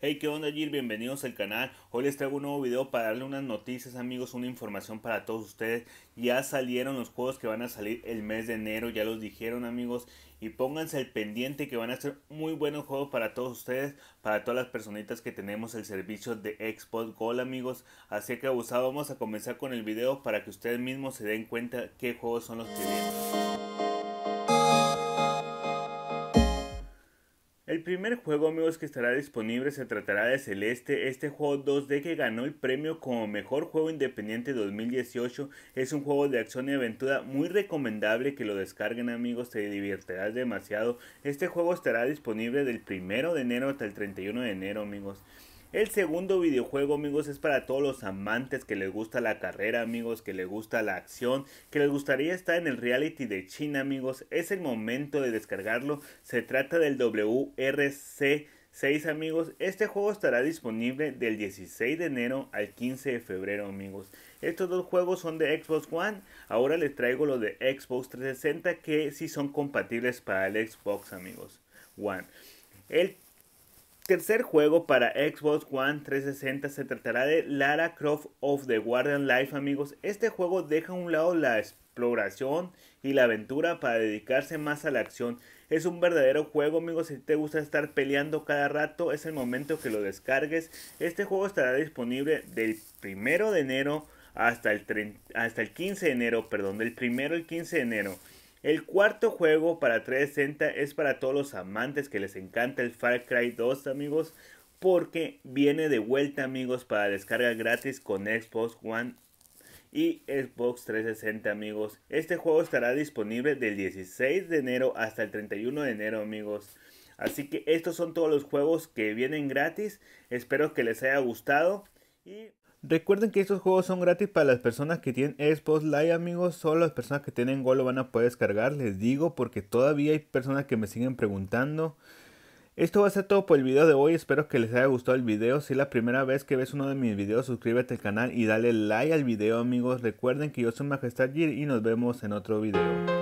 Hey, ¿qué onda, Gir? Bienvenidos al canal. Hoy les traigo un nuevo video para darle unas noticias, amigos, una información para todos ustedes. Ya salieron los juegos que van a salir el mes de enero, ya los dijeron, amigos. Y pónganse al pendiente que van a ser muy buenos juegos para todos ustedes, para todas las personitas que tenemos el servicio de Xbox Gold, amigos. Así que abusado, vamos a comenzar con el video para que ustedes mismos se den cuenta qué juegos son los que vienen. El primer juego amigos que estará disponible se tratará de Celeste, este juego 2D que ganó el premio como mejor juego independiente 2018, es un juego de acción y aventura muy recomendable que lo descarguen amigos, te divertirás demasiado, este juego estará disponible del 1 de enero hasta el 31 de enero amigos. El segundo videojuego, amigos, es para todos los amantes que les gusta la carrera, amigos, que les gusta la acción, que les gustaría estar en el reality de China, amigos. Es el momento de descargarlo. Se trata del WRC 6 amigos, este juego estará disponible del 16 de enero al 15 de febrero amigos. Estos dos juegos son de Xbox One, ahora les traigo los de Xbox 360 que sí son compatibles para el Xbox amigos One. El Tercer juego para Xbox One 360 se tratará de Lara Croft of the Guardian Life, amigos. Este juego deja a un lado la exploración y la aventura para dedicarse más a la acción. Es un verdadero juego, amigos. Si te gusta estar peleando cada rato, es el momento que lo descargues. Este juego estará disponible del 1 de enero hasta el, hasta el 15 de enero, perdón, del 1 al 15 de enero. El cuarto juego para 360 es para todos los amantes que les encanta el Far Cry 2, amigos, porque viene de vuelta, amigos, para descarga gratis con Xbox One y Xbox 360, amigos. Este juego estará disponible del 16 de enero hasta el 31 de enero, amigos. Así que estos son todos los juegos que vienen gratis. Espero que les haya gustado y Recuerden que estos juegos son gratis para las personas que tienen Xbox Live, amigos. Solo las personas que tienen Go lo van a poder descargar, les digo, porque todavía hay personas que me siguen preguntando. Esto va a ser todo por el video de hoy, espero que les haya gustado el video, si es la primera vez que ves uno de mis videos suscríbete al canal y dale like al video amigos, recuerden que yo soy Majestad Gir y nos vemos en otro video.